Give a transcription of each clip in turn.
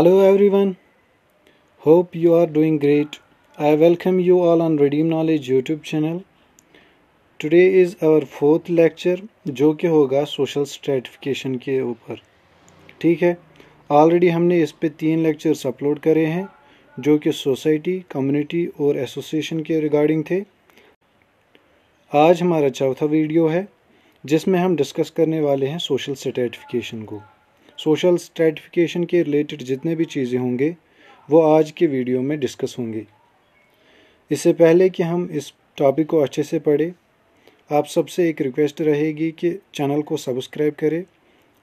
Hello everyone hope you are doing great I welcome you all on Redeem Knowledge YouTube channel today is our fourth lecture जो कि होगा social stratification के ऊपर ठीक है already हमने इस पर तीन लेक्चर्स अपलोड करे हैं जो कि सोसाइटी कम्युनिटी और एसोसिएशन के रिगार्डिंग थे आज हमारा चौथा वीडियो है जिसमें हम डिस्कस करने वाले हैं सोशल स्टेटिफिकेशन को सोशल स्ट्रेटिफिकेशन के रिलेटेड जितने भी चीज़ें होंगे वो आज के वीडियो में डिस्कस होंगी इससे पहले कि हम इस टॉपिक को अच्छे से पढ़ें आप सबसे एक रिक्वेस्ट रहेगी कि चैनल को सब्सक्राइब करें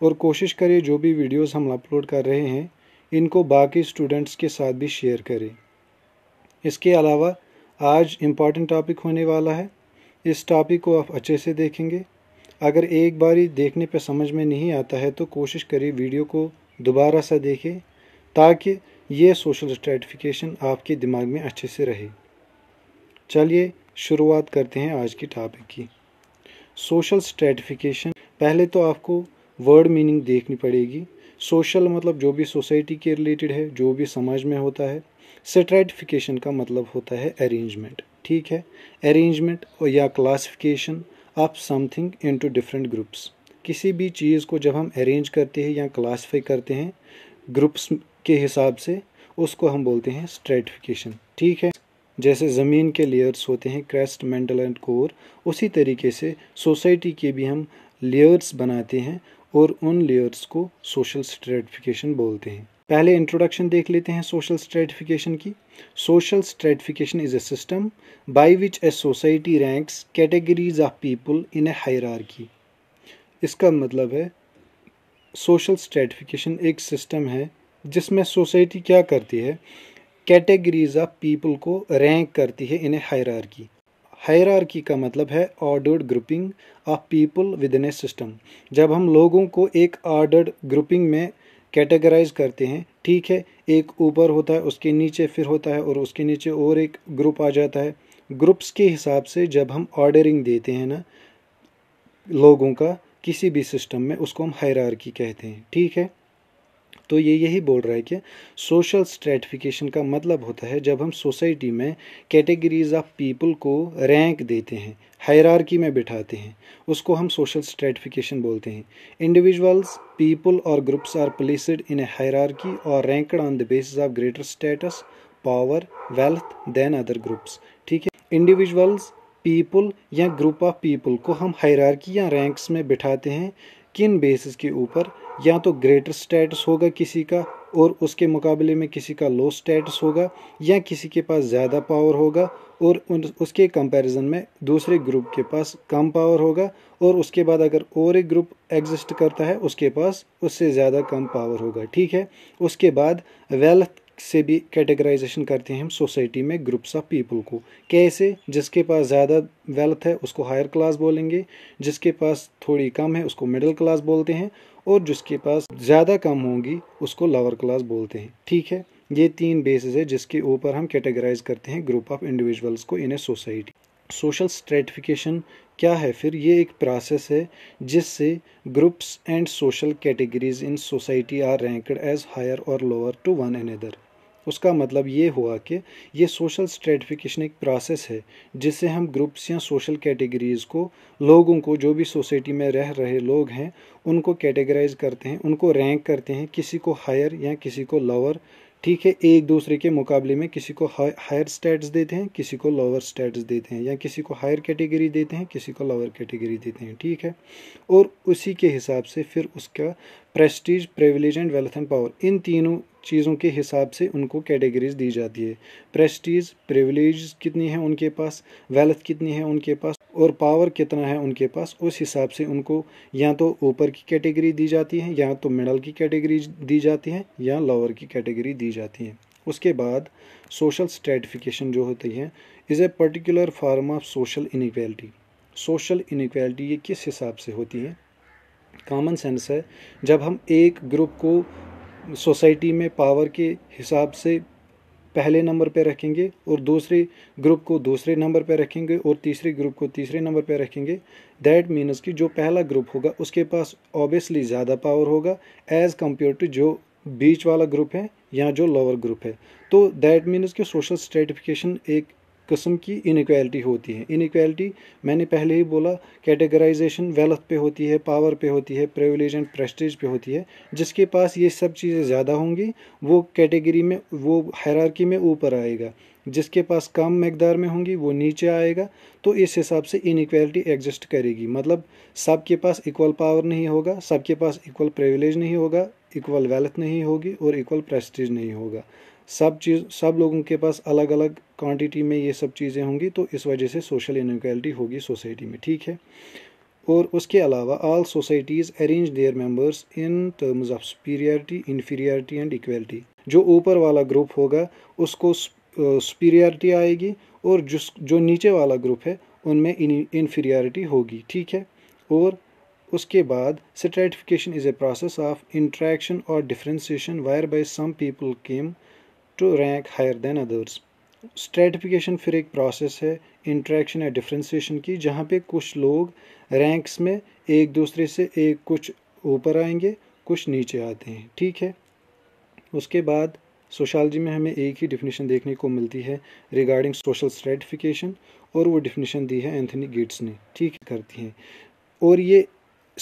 और कोशिश करें जो भी वीडियोस हम अपलोड कर रहे हैं इनको बाकी स्टूडेंट्स के साथ भी शेयर करें इसके अलावा आज इम्पॉर्टेंट टॉपिक होने वाला है इस टॉपिक को आप अच्छे से देखेंगे अगर एक बार ही देखने पर समझ में नहीं आता है तो कोशिश करिए वीडियो को दोबारा सा देखें ताकि ये सोशल स्ट्रेटिफिकेशन आपके दिमाग में अच्छे से रहे चलिए शुरुआत करते हैं आज की टॉपिक की सोशल स्ट्रेटिफिकेशन पहले तो आपको वर्ड मीनिंग देखनी पड़ेगी सोशल मतलब जो भी सोसाइटी के रिलेटेड है जो भी समाज में होता है स्ट्रेटिफिकेशन का मतलब होता है अरेंजमेंट ठीक है अरेंजमेंट या classification up into different groups किसी भी चीज़ को जब हम अरेंज करते हैं या क्लासिफाई करते हैं ग्रुप्स के हिसाब से उसको हम बोलते हैं स्ट्रेटिफिकेशन ठीक है जैसे ज़मीन के लेयर्स होते हैं क्रेस्ट मेंटल एंड कोर उसी तरीके से सोसाइटी के भी हम लेयर्स बनाते हैं और उन लेयर्स को सोशल स्ट्रेटिफिकेशन बोलते हैं पहले इंट्रोडक्शन देख लेते हैं सोशल स्ट्रेटिफिकेशन की social stratification is a system by which a society ranks categories of people in a hierarchy इसका मतलब है सोशल स्ट्रेटिफिकेशन एक सिस्टम है जिसमें सोसाइटी क्या करती है कैटेगरीज ऑफ पीपल को रैंक करती है इन ए हायर हायरार्की का मतलब है ordered grouping of people within a system जब हम लोगों को एक ऑर्डर्ड ग्रुपिंग में कैटेगराइज करते हैं ठीक है एक ऊपर होता है उसके नीचे फिर होता है और उसके नीचे और एक ग्रुप आ जाता है ग्रुप्स के हिसाब से जब हम ऑर्डरिंग देते हैं ना लोगों का किसी भी सिस्टम में उसको हम हैरारकी कहते हैं ठीक है तो ये यही बोल रहा है कि सोशल स्ट्रेटिफिकेशन का मतलब होता है जब हम सोसाइटी में कैटेगरीज ऑफ पीपल को रैंक देते हैं हायरार्की में बिठाते हैं उसको हम सोशल स्ट्रेटिफिकेशन बोलते हैं इंडिविजुअल्स पीपल और groups are placed in a hierarchy और ranked on the basis of greater status power wealth than other groups ठीक है इंडिविजुअल्स पीपल या ग्रुप ऑफ पीपल को हम हायरार्की या रैंक्स में बिठाते हैं किन बेसिस के ऊपर या तो ग्रेटर स्टेटस होगा किसी का और उसके मुकाबले में किसी का लो स्टेटस होगा या किसी के पास ज़्यादा पावर होगा और उसके कंपैरिजन में दूसरे ग्रुप के पास कम पावर होगा और उसके बाद अगर और एक ग्रुप एग्जिस्ट करता है उसके पास उससे ज़्यादा कम पावर होगा ठीक है उसके बाद वेल्थ से भी कैटेगराइजेशन करते हैं हम सोसाइटी में ग्रुप्स ऑफ पीपल को कैसे जिसके पास ज़्यादा वेल्थ है उसको हायर क्लास बोलेंगे जिसके पास थोड़ी कम है उसको मिडिल क्लास बोलते हैं और जिसके पास ज़्यादा कम होंगी उसको लोअर क्लास बोलते हैं ठीक है ये तीन बेसिस है जिसके ऊपर हम कैटेगराइज करते हैं ग्रुप ऑफ इंडिविजुअल्स को in a society social stratification क्या है फिर ये एक प्रोसेस है जिससे groups and social categories in society are ranked as higher और lower to one another उसका मतलब ये हुआ कि ये सोशल स्ट्रेटिफिकेशन एक प्रोसेस है जिससे हम ग्रुप्स या सोशल कैटेगरीज़ को लोगों को जो भी सोसाइटी में रह रहे लोग हैं उनको कैटेगराइज करते हैं उनको रैंक करते हैं किसी को हायर या किसी को लोअर ठीक है एक दूसरे के मुकाबले में किसी को हायर स्टैट्स देते हैं किसी को लोअर स्टैट्स देते हैं या किसी को हायर कैटेगरी देते हैं किसी को लोअर कैटेगरी देते हैं ठीक है और उसी के हिसाब से फिर उसका prestige privilege and wealth and power इन तीनों चीज़ों के हिसाब से उनको कैटेगरीज दी जाती है प्रेस्टीज प्रिविलेज कितनी है उनके पास वेल्थ कितनी है उनके पास और पावर कितना है उनके पास उस हिसाब से उनको या तो ऊपर की कैटेगरी दी जाती है या तो मिडल की कैटेगरी दी जाती है या लोअर की कैटेगरी दी जाती है उसके बाद सोशल स्ट्रेटिफिकेशन जो होती है is a particular form of social inequality social inequality ये किस हिसाब से होती है कॉमन सेंस है जब हम एक ग्रुप को सोसाइटी में पावर के हिसाब से पहले नंबर पर रखेंगे और दूसरे ग्रुप को दूसरे नंबर पर रखेंगे और तीसरे ग्रुप को तीसरे नंबर पर रखेंगे दैट मीन्स कि जो पहला ग्रुप होगा उसके पास ऑब्वियसली ज़्यादा पावर होगा एज़ कम्पेयर टू जो बीच वाला ग्रुप है या जो लोअर ग्रुप है तो दैट मीन्स कि सोशल स्ट्रेटिफिकेशन एक किस्म की इनक्वालिटी होती है इनक्वालिटी मैंने पहले ही बोला कैटेगराइजेशन वेल्थ पे होती है पावर पे होती है प्रिविलेज एंड प्रेस्टीज पे होती है जिसके पास ये सब चीज़ें ज़्यादा होंगी वो कैटेगरी में वो हैरारकी में ऊपर आएगा जिसके पास कम मकदार में होंगी वो नीचे आएगा तो इस हिसाब से इनक्वालिटी एग्जिस्ट करेगी मतलब सबके पास इक्वल पावर नहीं होगा सबके पास इक्वल प्रिविलेज नहीं होगा इक्वल वेल्थ नहीं होगी और इक्वल प्रेस्टीज नहीं होगा सब चीज़ सब लोगों के पास अलग अलग क्वांटिटी में ये सब चीज़ें होंगी तो इस वजह से सोशल इनक्वालिटी होगी सोसाइटी में ठीक है और उसके अलावा all societies arrange their members in terms of superiority inferiority and equality जो ऊपर वाला ग्रुप होगा उसको सुपीरियरिटी आएगी और जिस जो नीचे वाला ग्रुप है उनमें इन्फीरियरिटी होगी ठीक है और उसके बाद stratification is a process of interaction और differentiation whereby some people came to rank higher than others stratification फिर एक प्रोसेस है इंट्रैक्शन या डिफ्रेंसीशन की जहाँ पे कुछ लोग रैंक्स में एक दूसरे से एक कुछ ऊपर आएंगे कुछ नीचे आते हैं ठीक है उसके बाद सोशालजी में हमें एक ही डिफिनीशन देखने को मिलती है रिगार्डिंग सोशल स्ट्रेटिफिकेशन और वो डिफिनीशन दी है एंथनी गेट्स ने ठीक करती हैं और ये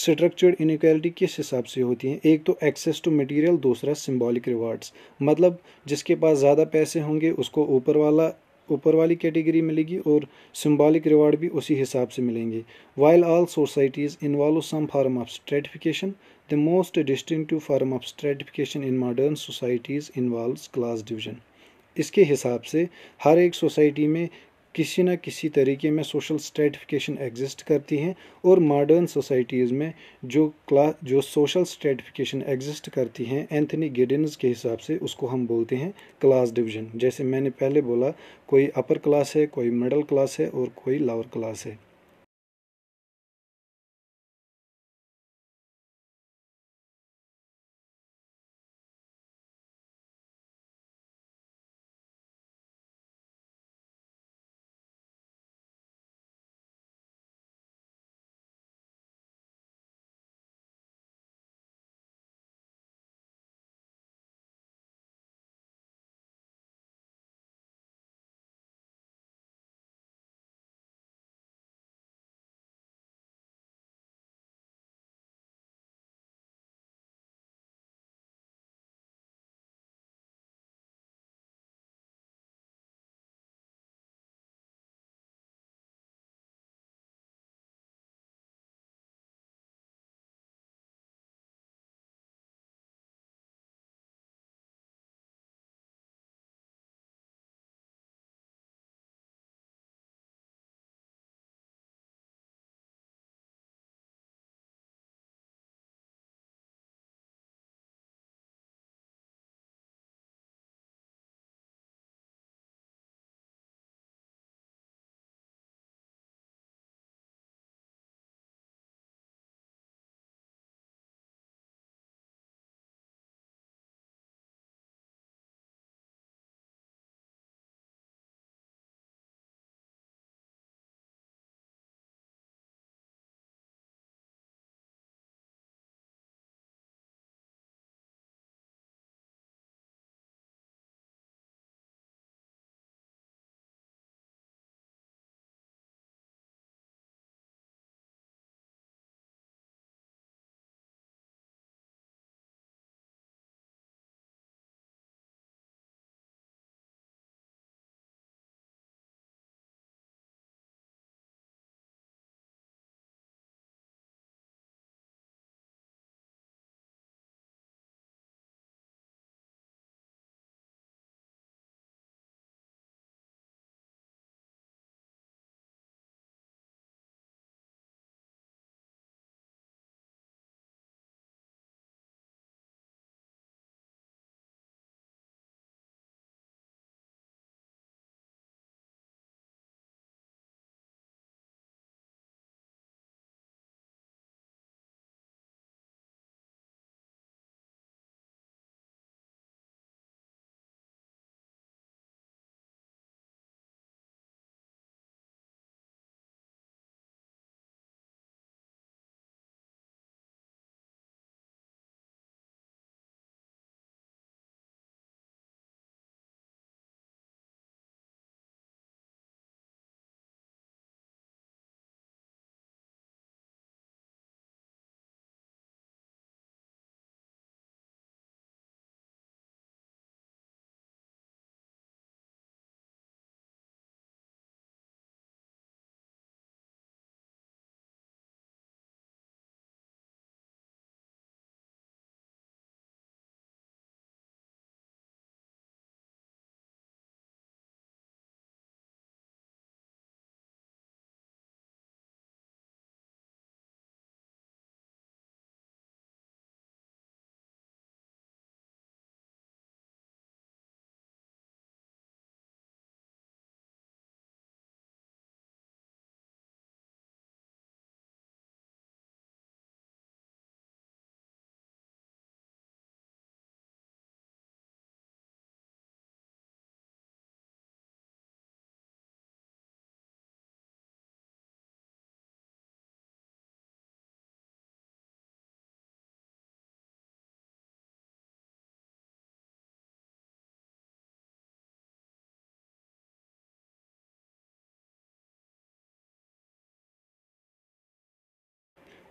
स्ट्रक्चर्ड इनिक्वालिटी किस हिसाब से होती है एक तो एक्सेस टू मटेरियल दूसरा सिंबॉलिक रिवार्ड्स मतलब जिसके पास ज़्यादा पैसे होंगे उसको ऊपर वाला ऊपर वाली कैटेगरी मिलेगी और सिंबॉलिक रिवार्ड भी उसी हिसाब से मिलेंगे while all societies involve some form of stratification the most distinctive form of stratification in modern societies involve class division इसके हिसाब से हर एक सोसाइटी में किसी ना किसी तरीके में सोशल स्ट्रेटिफिकेशन एग्जिस्ट करती हैं और मॉडर्न सोसाइटीज़ में जो क्ला जो सोशल स्ट्रेटिफिकेशन एग्जिस्ट करती हैं एंथनी गिडिनस के हिसाब से उसको हम बोलते हैं क्लास डिवीजन जैसे मैंने पहले बोला कोई अपर क्लास है कोई मिडल क्लास है और कोई लोअर क्लास है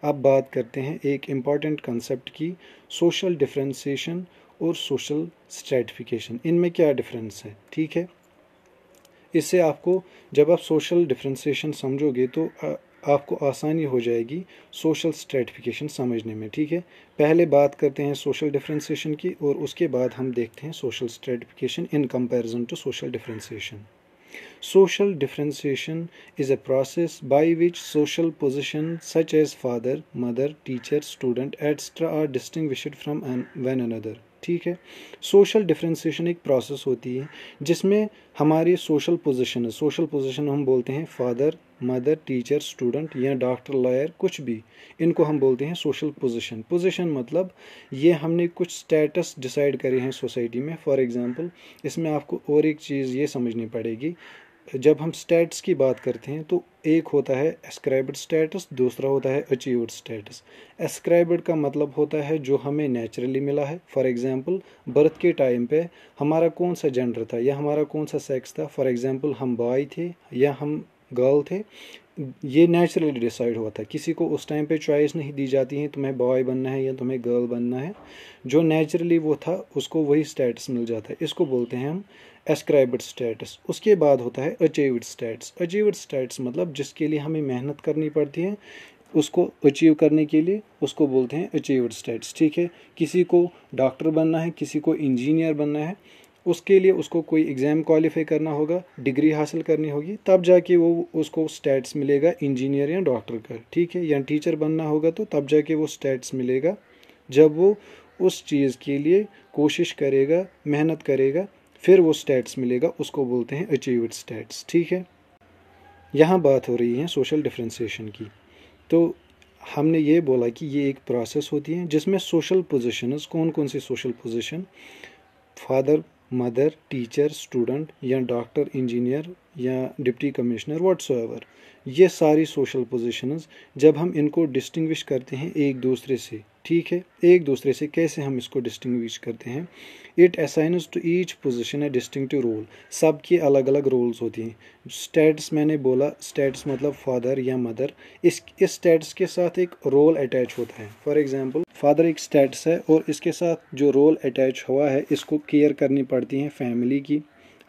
अब बात करते हैं एक इम्पॉर्टेंट कंसेप्ट की सोशल डिफ्रेंसीशन और सोशल स्ट्रेटिफिकेशन इनमें क्या डिफरेंस है ठीक है इससे आपको जब आप सोशल डिफ्रेंसीशन समझोगे तो आपको आसानी हो जाएगी सोशल स्ट्रेटिफिकेशन समझने में ठीक है पहले बात करते हैं सोशल डिफ्रेंसीशन की और उसके बाद हम देखते हैं social stratification in comparison to social differentiation Social differentiation is a process by which social positions such as father, mother, teacher, student, etc. are distinguished from one another. ठीक है सोशल डिफ्रेंसीशन एक प्रोसेस होती है जिसमें हमारी social position social position हम बोलते हैं फादर मदर टीचर स्टूडेंट या डॉक्टर लॉयर कुछ भी इनको हम बोलते हैं सोशल पोजिशन पोजिशन मतलब ये हमने कुछ स्टेटस डिसाइड करे हैं सोसाइटी में फॉर एग्ज़ाम्पल इसमें आपको और एक चीज़ ये समझनी पड़ेगी जब हम स्टेट्स की बात करते हैं तो एक होता है एस्क्राइबड स्टेटस दूसरा होता है अचीव्ड स्टेटस एस्क्राइबड का मतलब होता है जो हमें नेचुरली मिला है फॉर एग्जांपल बर्थ के टाइम पे हमारा कौन सा जेंडर था या हमारा कौन सा सेक्स था फॉर एग्जांपल हम बॉय थे या हम गर्ल थे ये नेचुरली डिसाइड हुआ था किसी को उस टाइम पे चॉइस नहीं दी जाती है तुम्हें बॉय बनना है या तुम्हें गर्ल बनना है जो नेचुरली वो था उसको वही स्टेटस मिल जाता है इसको बोलते हैं हम एस्क्राइबड स्टेटस उसके बाद होता है अचीवड स्टेटस अचीवड स्टेटस मतलब जिसके लिए हमें मेहनत करनी पड़ती है उसको अचीव करने के लिए उसको बोलते हैं अचीवड स्टेटस ठीक है किसी को डॉक्टर बनना है किसी को इंजीनियर बनना है उसके लिए उसको कोई एग्ज़ाम क्वालिफाई करना होगा डिग्री हासिल करनी होगी तब जाके वो उसको स्टेट्स मिलेगा इंजीनियर या डॉक्टर का ठीक है या टीचर बनना होगा तो तब जाके वो स्टेट्स मिलेगा जब वो उस चीज़ के लिए कोशिश करेगा मेहनत करेगा फिर वो स्टेट्स मिलेगा उसको बोलते हैं अचीवड स्टेट्स ठीक है यहाँ बात हो रही है सोशल डिफ्रेंसीशन की तो हमने ये बोला कि ये एक प्रोसेस होती है जिसमें सोशल पोजिशन कौन कौन सी social position father mother teacher student या डॉक्टर इंजीनियर या डिप्टी कमिश्नर वट्स ये सारी सोशल पोजीशंस जब हम इनको डिस्टिंग्विश करते हैं एक दूसरे से ठीक है एक दूसरे से कैसे हम इसको डिस्टिंग्विश करते हैं it assigns to each position a distinctive role सब की अलग अलग रोल्स होती हैं स्टेट्स मैंने बोला स्टेट्स मतलब फादर या मदर इस इस स्टेट्स के साथ एक रोल अटैच होता है फॉर एग्जांपल फादर एक स्टेट्स है और इसके साथ जो रोल अटैच हुआ है इसको केयर करनी पड़ती है फैमिली की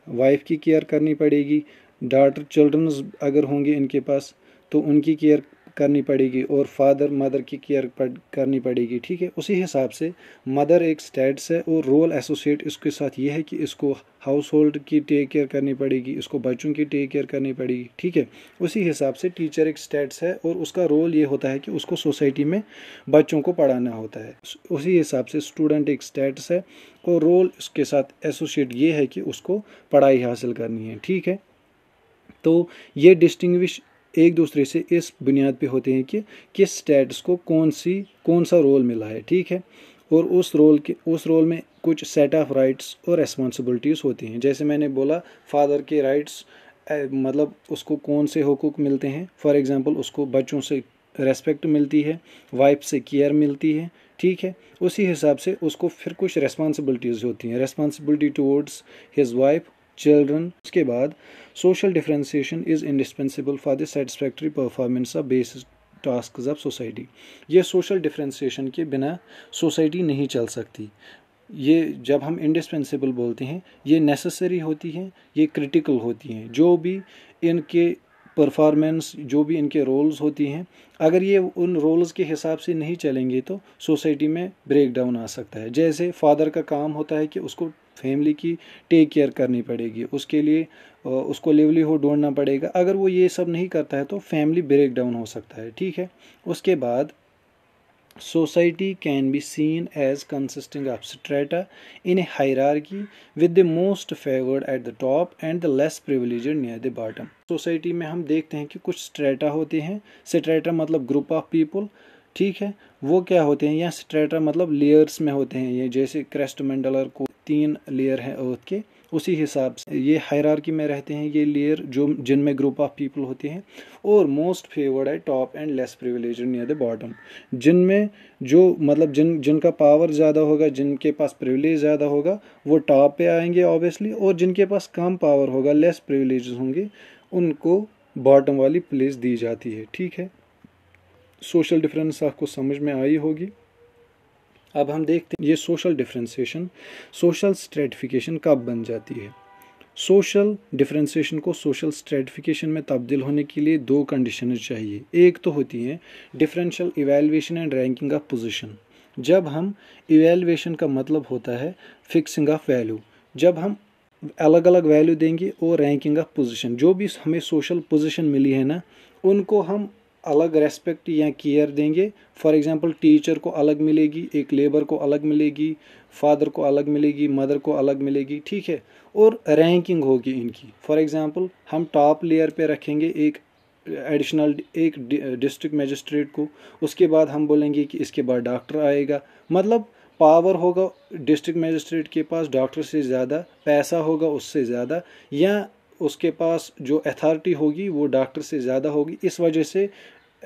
वाइफ की केयर करनी पड़ेगी डाटर चिल्ड्रन अगर होंगे इनके पास तो उनकी केयर करनी पड़ेगी और फादर मदर की केयर करनी पड़ेगी ठीक है उसी हिसाब से मदर एक स्टैट्स है और रोल एसोसिएट इसके साथ ये है कि इसको हाउस होल्ड की टेक केयर करनी पड़ेगी इसको बच्चों की टेक केयर करनी पड़ेगी ठीक है उसी हिसाब से टीचर एक स्टैट्स है और उसका रोल ये होता है कि उसको सोसाइटी में बच्चों को पढ़ाना होता है उसी हिसाब से स्टूडेंट एक स्टैट्स है और रोल उसके साथ एसोसिएट ये है कि उसको पढ़ाई हासिल करनी है ठीक है तो ये डिस्टिंग्विश एक दूसरे से इस बुनियाद पे होते हैं कि किस स्टेट्स को कौन सी कौन सा रोल मिला है ठीक है और उस रोल के उस रोल में कुछ सेट ऑफ राइट्स और रेस्पॉन्सिबिलिटीज़ होती हैं जैसे मैंने बोला फादर के राइट्स मतलब उसको कौन से हकूक़ मिलते हैं फॉर एग्ज़ाम्पल उसको बच्चों से रेस्पेक्ट मिलती है वाइफ से केयर मिलती है ठीक है उसी हिसाब से उसको फिर कुछ रेस्पॉन्सिबिलिटीज़ होती हैं responsibility towards his wife children उसके बाद social differentiation is indispensable for the satisfactory performance of basic task of society ये सोशल डिफ्रेंसीशन के बिना सोसाइटी नहीं चल सकती ये जब हम इंडिस्पेंसिबल बोलते हैं ये नेसेसरी होती हैं ये क्रिटिकल होती हैं जो भी इनके परफॉर्मेंस जो भी इनके रोल्स होती हैं अगर ये उन रोल्स के हिसाब से नहीं चलेंगे तो सोसाइटी में ब्रेक डाउन आ सकता है जैसे फादर का काम होता है कि उसको फैमिली की टेक केयर करनी पड़ेगी उसके लिए उसको हो ढूंढना पड़ेगा अगर वो ये सब नहीं करता है तो फैमिली ब्रेक डाउन हो सकता है ठीक है उसके बाद can be seen as consisting of strata in a a hierarchy with the most favoured at the top and the less privileged near the bottom society में हम देखते हैं कि कुछ स्ट्रेटा होते हैं स्ट्रेटा मतलब ग्रुप ऑफ पीपल ठीक है वो क्या होते हैं या स्ट्रेटा मतलब लेयर्स में होते हैं ये जैसे क्रेस्टमेंडलर को तीन लेयर हैं अर्थ के उसी हिसाब से ये हायरार्की में रहते हैं ये लेयर जो जिनमें ग्रुप ऑफ पीपल होते हैं और मोस्ट फेवर्ड है top and less privilege near the bottom जिनमें जो मतलब जिन जिनका पावर ज़्यादा होगा जिनके पास प्रिविलेज ज़्यादा होगा वो टॉप पे आएंगे ऑब्वियसली और जिनके पास कम पावर होगा लेस प्रिविलेज होंगे उनको बॉटम वाली प्लेस दी जाती है ठीक है सोशल डिफरेंस आपको समझ में आई होगी अब हम देखते हैं ये सोशल डिफ्रेंसीशन सोशल स्ट्रेटिफिकेशन कब बन जाती है सोशल डिफ्रेंसीशन को सोशल स्ट्रेटिफिकेशन में तब्दील होने के लिए दो कंडीशन चाहिए एक तो होती है differential evaluation and ranking of position जब हम इवेलुएशन का मतलब होता है फिक्सिंग ऑफ वैल्यू जब हम अलग अलग वैल्यू देंगे और रैंकिंग ऑफ पोजिशन जो भी हमें सोशल पोजिशन मिली है ना उनको हम अलग रेस्पेक्ट या केयर देंगे फॉर एग्जांपल टीचर को अलग मिलेगी एक लेबर को अलग मिलेगी फादर को अलग मिलेगी मदर को अलग मिलेगी ठीक है और रैंकिंग होगी इनकी फॉर एग्जांपल हम टॉप लेयर पे रखेंगे एक एडिशनल एक डिस्ट्रिक्ट मजिस्ट्रेट को उसके बाद हम बोलेंगे कि इसके बाद डॉक्टर आएगा मतलब पावर होगा डिस्ट्रिक्ट मजिस्ट्रेट के पास डॉक्टर से ज़्यादा पैसा होगा उससे ज़्यादा या उसके पास जो अथॉरिटी होगी वो डॉक्टर से ज़्यादा होगी इस वजह से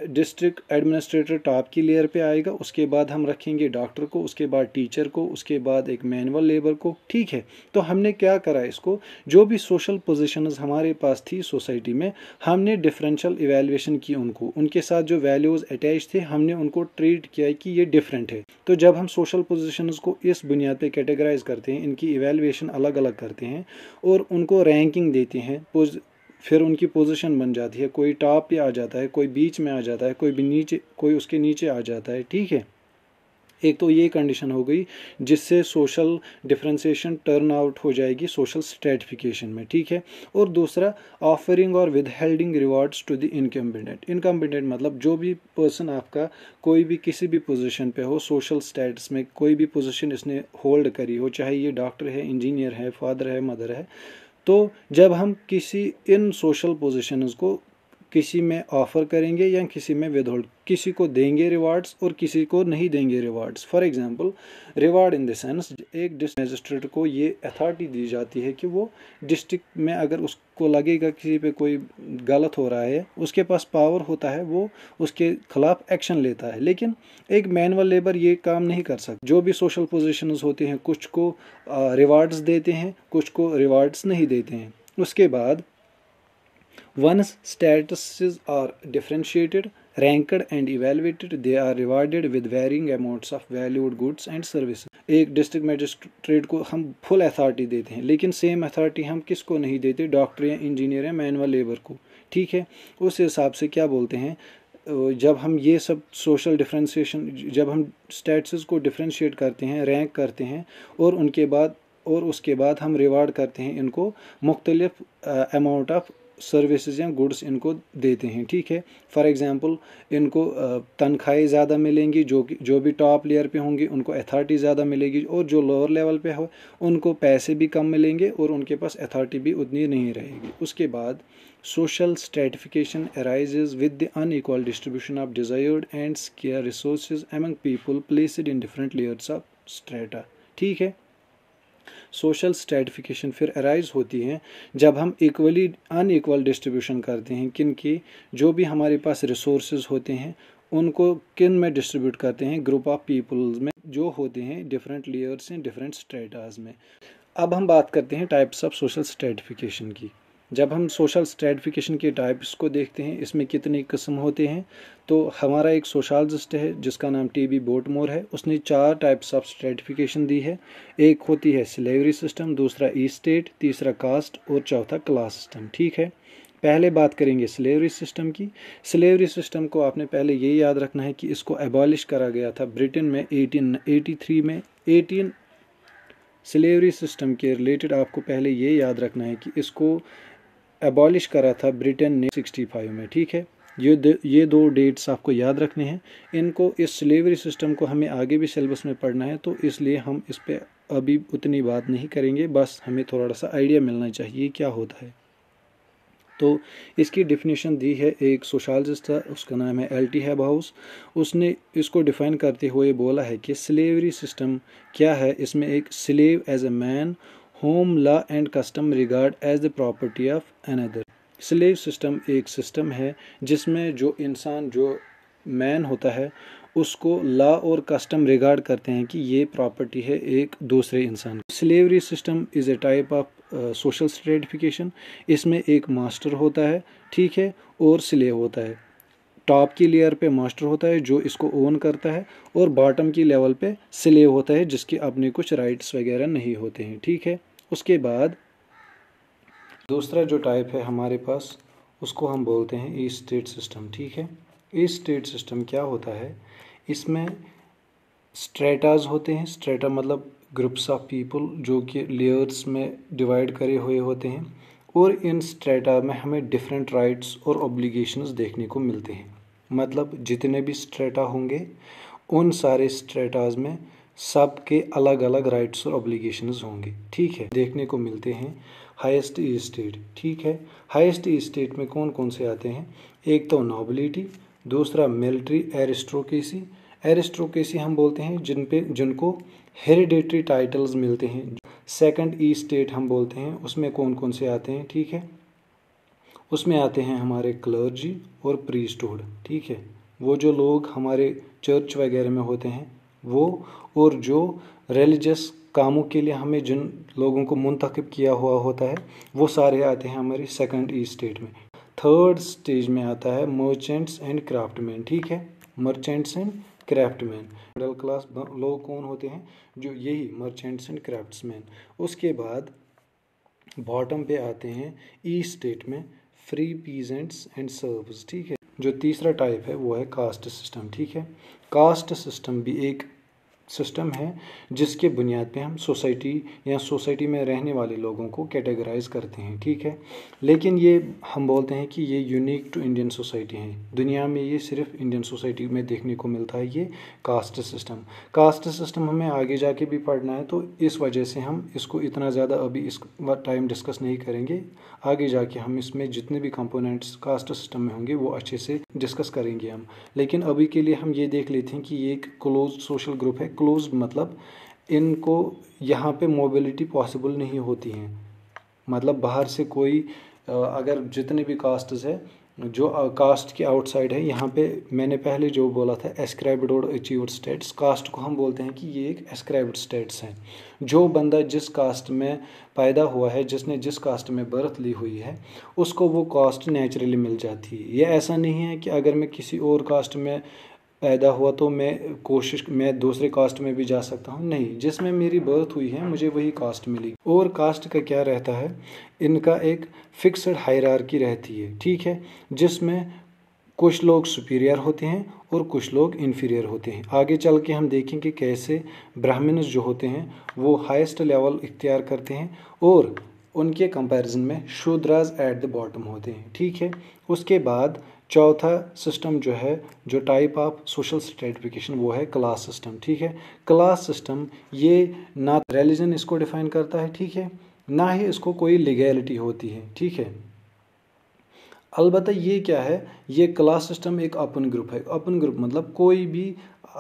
डिस्ट्रिक्ट एडमिनिस्ट्रेटर टॉप की लेयर पे आएगा उसके बाद हम रखेंगे डॉक्टर को उसके बाद टीचर को उसके बाद एक मैनुअल लेबर को ठीक है तो हमने क्या करा इसको जो भी सोशल पोजीशंस हमारे पास थी सोसाइटी में हमने डिफरेंशियल इवेल्यूशन की उनको उनके साथ जो वैल्यूज़ अटैच थे हमने उनको ट्रीट किया कि ये डिफरेंट है तो जब हम सोशल पोजिशन को इस बुनियाद पर कैटेगराइज करते हैं इनकी इवेल्यूशन अलग अलग करते हैं और उनको रैंकिंग देते हैं फिर उनकी पोजीशन बन जाती है कोई टॉप पे आ जाता है कोई बीच में आ जाता है कोई भी नीचे कोई उसके नीचे आ जाता है ठीक है एक तो ये कंडीशन हो गई जिससे सोशल डिफ्रेंसिएशन टर्न आउट हो जाएगी सोशल स्ट्रेटिफिकेशन में ठीक है और दूसरा ऑफरिंग और withholding rewards to the incumbent incumbent मतलब जो भी पर्सन आपका कोई भी किसी भी पोजीशन पे हो सोशल स्टेटस में कोई भी पोजीशन इसने होल्ड करी हो चाहे ये डॉक्टर है इंजीनियर है फादर है मदर है तो जब हम किसी इन सोशल पोजिशन को किसी में ऑफ़र करेंगे या किसी में विदहोल्ड किसी को देंगे रिवार्ड्स और किसी को नहीं देंगे rewards for example reward in the sense एक डिस्ट्रिक्ट मजिस्ट्रेट को ये अथॉरिटी दी जाती है कि वो डिस्ट्रिक्ट में अगर उस को लगेगा किसी पे कोई गलत हो रहा है उसके पास पावर होता है वो उसके खिलाफ एक्शन लेता है लेकिन एक मैनुअल लेबर ये काम नहीं कर सकता जो भी सोशल पोजीशंस होते हैं कुछ को रिवार्ड्स देते हैं कुछ को रिवार्ड्स नहीं देते हैं उसके बाद one statuses are differentiated ranked and evaluated they are rewarded with varying amounts of valued goods and service एक डिस्ट्रिक्ट मजिस्ट्रेट को हम फुल अथॉरिटी देते हैं लेकिन सेम अथॉरिटी हम किसको नहीं देते डॉक्टर या इंजीनियर या मैनुअल लेबर को ठीक है उस हिसाब से क्या बोलते हैं जब हम ये सब सोशल डिफ्रेंसीशन जब हम स्टेटस को डिफ्रेंशिएट करते हैं रैंक करते हैं और उनके बाद और उसके बाद हम रिवार्ड करते हैं इनको मुख्तलिफ अमाउंट ऑफ सर्विसेज या गुड्स इनको देते हैं ठीक है फॉर एग्जांपल इनको तनख्वाही ज़्यादा मिलेंगी जो कि जो भी टॉप लेयर पे होंगी उनको अथॉरिटी ज़्यादा मिलेगी और जो लोअर लेवल पे हो उनको पैसे भी कम मिलेंगे और उनके पास अथॉरिटी भी उतनी नहीं रहेगी उसके बाद social stratification arises with the unequal distribution of desired and scarce resource among people placed in different layers of strata ठीक है सोशल स्ट्रेटिफिकेशन फिर अराइज होती है जब हम इक्वली अनइक्वल डिस्ट्रीब्यूशन करते हैं किन की जो भी हमारे पास रिसोर्स होते हैं उनको किन में डिस्ट्रीब्यूट करते हैं ग्रुप ऑफ पीपल्स में जो होते हैं डिफरेंट लेयर्स हैं डिफरेंट स्ट्रेटाज में अब हम बात करते हैं टाइप्स ऑफ सोशल स्ट्रेटिफिकेशन की जब हम सोशल स्ट्रेटिफिकेशन के टाइप्स को देखते हैं इसमें कितने किस्म होते हैं तो हमारा एक सोशालजिस्ट है जिसका नाम टी बी बोटमोर है उसने चार टाइप्स ऑफ स्ट्रेटिफिकेशन दी है एक होती है सिलेवरी सिस्टम दूसरा ई स्टेट तीसरा कास्ट और चौथा क्लास सिस्टम ठीक है पहले बात करेंगे स्लेवरी सिस्टम की स्लेवरी सिस्टम को आपने पहले ये याद रखना है कि इसको एबॉलिश करा गया था ब्रिटेन में थ्री में एटीन स्लेवरी सिस्टम के रिलेटेड आपको पहले ये याद रखना है कि इसको एबॉलिश करा था ब्रिटेन ने 65 में ठीक है ये ये दो डेट्स आपको याद रखने हैं इनको इस स्लेवरी सिस्टम को हमें आगे भी सिलेबस में पढ़ना है तो इसलिए हम इस पर अभी उतनी बात नहीं करेंगे बस हमें थोड़ा सा आइडिया मिलना चाहिए क्या होता है तो इसकी डिफिनेशन दी है एक सोशालजिस्ट था उसका नाम है एल टी हैब हाउस उसने इसको डिफ़ाइन करते हुए बोला है कि स्लेवरी सिस्टम क्या है इसमें एक slave as a man whom law and custom regard as the property of another slave system एक सिस्टम है जिसमें जो इंसान जो मैन होता है उसको लॉ और कस्टम रिगार्ड करते हैं कि ये प्रॉपर्टी है एक दूसरे इंसान slavery system is a type of social stratification इसमें एक मास्टर होता है ठीक है और स्लेव होता है टॉप की लेयर पे मास्टर होता है जो इसको ओन करता है और बॉटम की लेवल पे स्लेव होता है जिसके अपने कुछ राइट्स वगैरह नहीं होते हैं ठीक है उसके बाद दूसरा जो टाइप है हमारे पास उसको हम बोलते हैं ई स्टेट सिस्टम ठीक है ई स्टेट सिस्टम क्या होता है इसमें स्ट्रेटाज होते हैं स्ट्रेटा मतलब ग्रुप्स ऑफ पीपल जो कि लेयर्स में डिवाइड करे हुए होते हैं और इन स्ट्रेटा में हमें डिफरेंट राइट्स और ऑब्लिगेशंस देखने को मिलते हैं मतलब जितने भी स्ट्रेटा होंगे उन सारे स्ट्रेटाज में सब के अलग अलग राइट्स और ऑब्लिगेशन होंगे ठीक है देखने को मिलते हैं हाइस्ट स्टेट ठीक है हाइस्ट स्टेट में कौन कौन से आते हैं एक तो नॉबिलिटी दूसरा मिलिट्री एरिस्ट्रोकेसी एरिस्ट्रोकेसी हम बोलते हैं जिन पे जिनको हेरिडेटरी टाइटल्स मिलते हैं सेकंड ई स्टेट हम बोलते हैं उसमें कौन कौन से आते हैं ठीक है उसमें आते हैं हमारे क्लर्जी और प्रीस्टोड ठीक है वो जो लोग हमारे चर्च वगैरह में होते हैं वो और जो रिलीजस कामों के लिए हमें जिन लोगों को मुंतखब किया हुआ होता है वो सारे आते हैं हमारे सेकंड ई स्टेट में थर्ड स्टेज में आता है मर्चेंट्स एंड क्राफ्टमैन ठीक है merchants and craftsman middle class लोग कौन होते हैं जो यही मर्चेंट्स एंड क्राफ्ट्समैन उसके बाद बॉटम पे आते हैं ई e स्टेट में फ्री पीजेंट्स एंड सर्व्स ठीक है जो तीसरा टाइप है वो है कास्ट सिस्टम ठीक है कास्ट सिस्टम भी एक सिस्टम है जिसके बुनियाद पे हम सोसाइटी या सोसाइटी में रहने वाले लोगों को कैटेगराइज करते हैं ठीक है लेकिन ये हम बोलते हैं कि ये यूनिक टू इंडियन सोसाइटी है दुनिया में ये सिर्फ इंडियन सोसाइटी में देखने को मिलता है ये कास्ट सिस्टम कास्ट सिस्टम हमें आगे जाके भी पढ़ना है तो इस वजह से हम इसको इतना ज़्यादा अभी इस टाइम डिस्कस नहीं करेंगे आगे जाके हम इसमें जितने भी कंपोनेंट्स कास्ट सिस्टम में होंगे वो अच्छे से डिस्कस करेंगे हम लेकिन अभी के लिए हम ये देख लेते हैं कि ये एक क्लोज सोशल ग्रुप है क्लोज मतलब इनको यहाँ पे मोबिलिटी पॉसिबल नहीं होती हैं मतलब बाहर से कोई अगर जितने भी कास्ट है जो कास्ट के आउटसाइड है यहाँ पे मैंने पहले जो बोला था एस्क्राइब्ड और अचीव्ड स्टेट्स कास्ट को हम बोलते हैं कि ये एक एस्क्राइब्ड स्टेट्स हैं जो बंदा जिस कास्ट में पैदा हुआ है जिसने जिस कास्ट में बर्थ ली हुई है उसको वो कास्ट नेचुरली मिल जाती है ये ऐसा नहीं है कि अगर मैं किसी और कास्ट में पैदा हुआ तो मैं कोशिश मैं दूसरे कास्ट में भी जा सकता हूँ नहीं जिसमें मेरी बर्थ हुई है मुझे वही कास्ट मिली और कास्ट का क्या रहता है इनका एक फिक्सड हायरार्की रहती है ठीक है जिसमें कुछ लोग सुपीरियर होते हैं और कुछ लोग इन्फीरियर होते हैं आगे चल के हम देखें कि कैसे ब्राह्मण जो होते हैं वो हाइस्ट लेवल इख्तियार करते हैं और उनके कंपैरिजन में शूद्राज एट द बॉटम होते हैं ठीक है उसके बाद चौथा सिस्टम जो है जो टाइप ऑफ सोशल स्ट्रेटिफिकेशन वो है क्लास सिस्टम ठीक है क्लास सिस्टम ये ना रिलीजन तो इसको डिफाइन करता है ठीक है ना ही इसको कोई लीगैलिटी होती है ठीक है अलबत् ये क्या है ये क्लास सिस्टम एक अपन ग्रुप है अपन ग्रुप मतलब कोई भी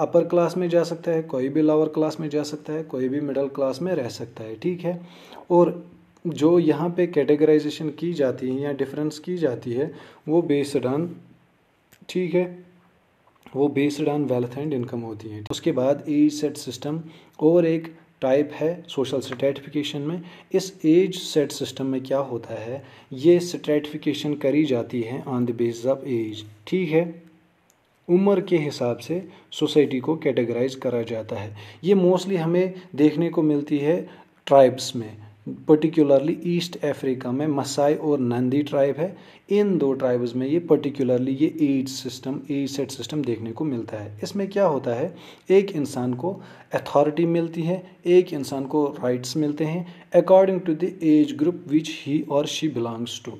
अपर क्लास में जा सकता है कोई भी लोअर क्लास में जा सकता है कोई भी मिडल क्लास में रह सकता है ठीक है और जो यहाँ पे कैटेगराइजेशन की जाती है या डिफरेंस की जाती है वो बेस्ड ऑन ठीक है वो based on wealth and income होती है उसके बाद एज सेट सिस्टम और एक टाइप है सोशल स्ट्रेटिफिकेशन में इस एज सेट सिस्टम में क्या होता है ये स्ट्रेटिफिकेशन करी जाती है on the base of age ठीक है उम्र के हिसाब से सोसाइटी को कैटेगराइज करा जाता है ये मोस्टली हमें देखने को मिलती है ट्राइब्स में पर्टिकुलरली ईस्ट अफ्रीका में मसाई और नंदी ट्राइब है इन दो ट्राइब्स में ये पर्टिकुलरली ये age system age set system देखने को मिलता है इसमें क्या होता है एक इंसान को अथॉरिटी मिलती है एक इंसान को राइट्स मिलते हैं according to the age group which he और शी बिलोंग्स टू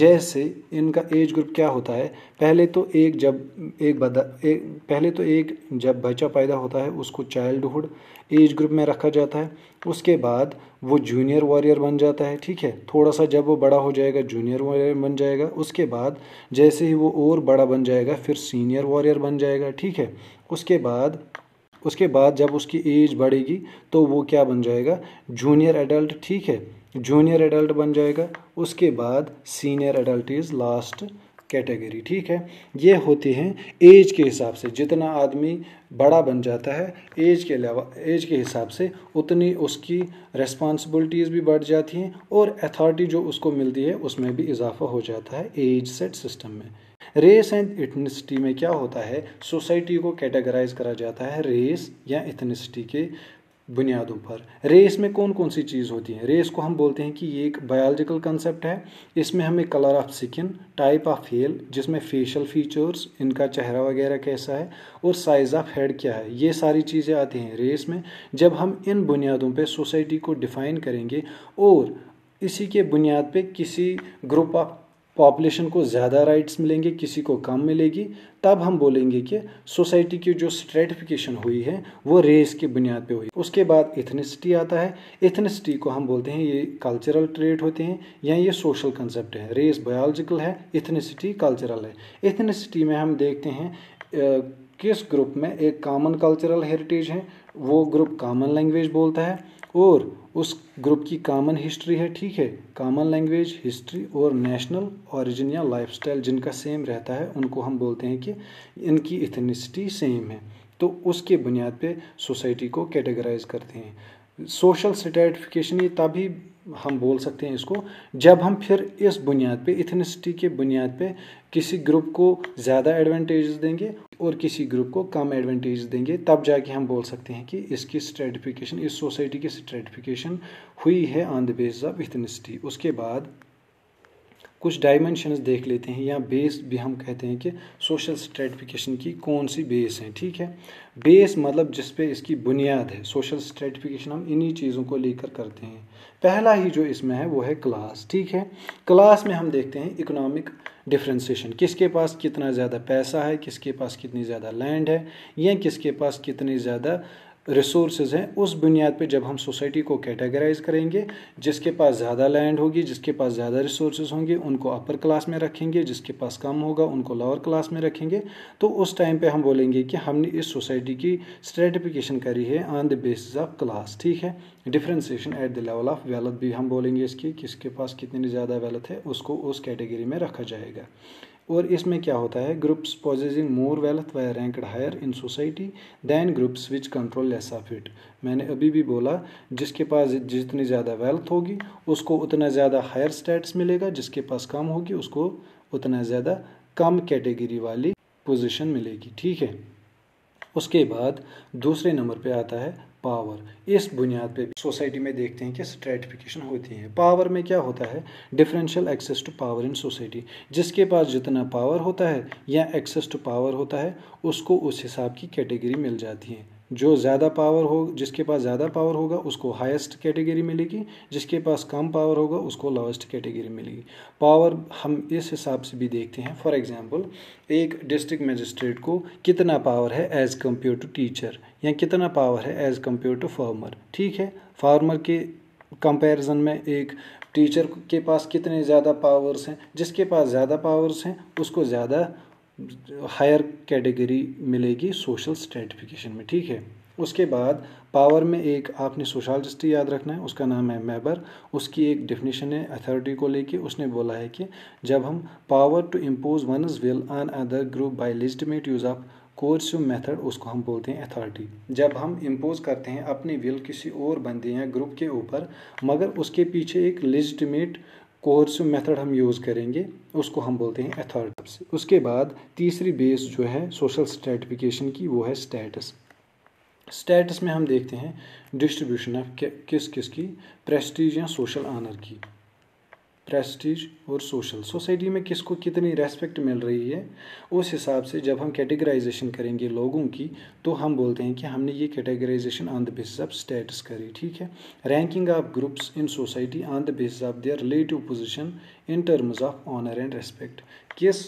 जैसे इनका एज ग्रुप क्या होता है पहले तो एक जब एक बदा एक पहले तो एक जब बच्चा पैदा होता है उसको चाइल्डहुड एज ग्रुप में रखा जाता है उसके बाद वो जूनियर वॉरियर बन जाता है ठीक है थोड़ा सा जब वो बड़ा हो जाएगा जूनियर वॉरियर बन जाएगा उसके बाद जैसे ही वो और बड़ा बन जाएगा फिर सीनियर वॉरियर बन जाएगा ठीक है उसके बाद उसके बाद जब उसकी एज बढ़ेगी तो वो क्या बन जाएगा जूनियर एडल्ट ठीक है जूनियर एडल्ट बन जाएगा उसके बाद senior adult is last category ठीक है ये होती हैं एज के हिसाब से जितना आदमी बड़ा बन जाता है एज के अलावा एज के हिसाब से उतनी उसकी रेस्पॉन्सिबिलिटीज़ भी बढ़ जाती हैं और अथॉरिटी जो उसको मिलती है उसमें भी इजाफा हो जाता है एज सेट सिस्टम में रेस एंड इथनिसिटी में क्या होता है सोसाइटी को कैटेगराइज करा जाता है रेस या इथनिसिटी के बुनियादों पर रेस में कौन कौन सी चीज़ होती है रेस को हम बोलते हैं कि ये एक बायोलॉजिकल कंसेप्ट है इसमें हमें colour of skin type of hair जिसमें फेशियल फीचर्स इनका चेहरा वगैरह कैसा है और साइज़ ऑफ हेड क्या है ये सारी चीज़ें आती हैं रेस में जब हम इन बुनियादों पर सोसाइटी को डिफ़ाइन करेंगे और इसी के बुनियाद पर किसी ग्रुप ऑफ पॉपुलेशन को ज़्यादा राइट्स मिलेंगे किसी को कम मिलेगी तब हम बोलेंगे कि सोसाइटी की जो स्ट्रेटिफिकेशन हुई है वो रेस की बुनियाद पे हुई उसके बाद इथनिसिटी आता है इथनिसिटी को हम बोलते हैं ये कल्चरल ट्रेट होते हैं या ये सोशल कंसेप्ट है रेस बायोलॉजिकल है इथनिसिटी कल्चरल है इथनिसिटी में हम देखते हैं किस ग्रुप में एक कॉमन कल्चरल हेरिटेज है वो ग्रुप कॉमन लैंग्वेज बोलता है और उस ग्रुप की कॉमन हिस्ट्री है ठीक है कॉमन लैंग्वेज हिस्ट्री और नेशनल ओरिजिन या लाइफस्टाइल जिनका सेम रहता है उनको हम बोलते हैं कि इनकी इथनिसिटी सेम है तो उसके बुनियाद पे सोसाइटी को कैटेगराइज करते हैं सोशल स्टेटिफिकेशन ये तभी हम बोल सकते हैं इसको जब हम फिर इस बुनियाद पे इथनिसिटी के बुनियाद पे किसी ग्रुप को ज़्यादा एडवांटेज देंगे और किसी ग्रुप को कम एडवांटेज देंगे तब जाके हम बोल सकते हैं कि इसकी स्ट्रेटिफिकेशन इस सोसाइटी की स्ट्रेटिफिकेशन हुई है on the base of ethnicity उसके बाद कुछ डायमेंशंस देख लेते हैं या बेस भी हम कहते हैं कि सोशल स्ट्रेटिफिकेशन की कौन सी बेस है ठीक है बेस मतलब जिस पे इसकी बुनियाद है सोशल स्ट्रेटिफिकेशन हम इन्हीं चीज़ों को लेकर करते हैं पहला ही जो इसमें है वो है क्लास ठीक है क्लास में हम देखते हैं इकोनॉमिक डिफ्रेंसीशन किसके पास कितना ज़्यादा पैसा है किसके पास कितनी ज़्यादा लैंड है या किसके पास कितनी ज़्यादा रिसोर्सेज हैं उस बुनियाद पे जब हम सोसाइटी को कैटेगराइज करेंगे जिसके पास ज़्यादा लैंड होगी जिसके पास ज़्यादा रिसोर्सेज होंगे उनको अपर क्लास में रखेंगे जिसके पास कम होगा उनको लोअर क्लास में रखेंगे तो उस टाइम पे हम बोलेंगे कि हमने इस सोसाइटी की स्ट्रेटिफिकेशन करी है on the basis of class ठीक है differentiation at the level of wealth भी हम बोलेंगे इसकी किसके पास कितनी ज़्यादा वेल्थ है उसको उस कैटेगरी में रखा जाएगा और इसमें क्या होता है groups possessing more wealth why ranked higher in society than groups which control less of it मैंने अभी भी बोला जिसके पास जितनी ज़्यादा वेल्थ होगी उसको उतना ज़्यादा हायर स्टेट्स मिलेगा जिसके पास कम होगी उसको उतना ज़्यादा कम कैटेगरी वाली पोजिशन मिलेगी ठीक है उसके बाद दूसरे नंबर पर आता है पावर इस बुनियाद पे भी सोसाइटी में देखते हैं कि स्ट्रेटिफिकेशन होती है पावर में क्या होता है differential access to power in society जिसके पास जितना पावर होता है या एक्सेस टू पावर होता है उसको उस हिसाब की कैटेगरी मिल जाती है जो ज़्यादा पावर हो जिसके पास ज़्यादा पावर होगा उसको हाईएस्ट कैटेगरी मिलेगी जिसके पास कम पावर होगा उसको लोएस्ट कैटेगरी मिलेगी पावर हम इस हिसाब से भी देखते हैं फॉर एग्जांपल एक डिस्ट्रिक्ट मजिस्ट्रेट को कितना पावर है एज़ कम्पेयर टू टीचर या कितना पावर है एज़ कम्पेयर टू फार्मर ठीक है फार्मर के कंपेरिज़न में एक टीचर के पास कितने ज़्यादा पावर्स हैं जिसके पास ज़्यादा पावर्स हैं उसको ज़्यादा हायर कैटेगरी मिलेगी सोशल स्टेटिफिकेशन में ठीक है उसके बाद पावर में एक आपने जस्टिस याद रखना है उसका नाम है मेबर उसकी एक डेफिनेशन है अथॉरिटी को लेके उसने बोला है कि जब हम power to impose one's will on other group by legitimate use of course method उसको हम बोलते हैं अथॉरिटी जब हम इम्पोज करते हैं अपनी विल किसी और बंदे या ग्रुप के ऊपर मगर उसके पीछे एक लेजिटिमेट कोर्स मेथड हम यूज़ करेंगे उसको हम बोलते हैं अथॉरिटी उसके बाद तीसरी बेस जो है सोशल स्टेटिफिकेशन की वो है स्टेटस स्टेटस में हम देखते हैं डिस्ट्रीब्यूशन ऑफ किस किस की प्रेस्टीज या सोशल आनर की प्रेस्टीज और सोशल सोसाइटी में किसको कितनी रेस्पेक्ट मिल रही है उस हिसाब से जब हम कैटेगराइजेशन करेंगे लोगों की तो हम बोलते हैं कि हमने ये categorisation on the basis of status करी ठीक है ranking of groups in society on the basis of their relative position in terms of honour and respect किस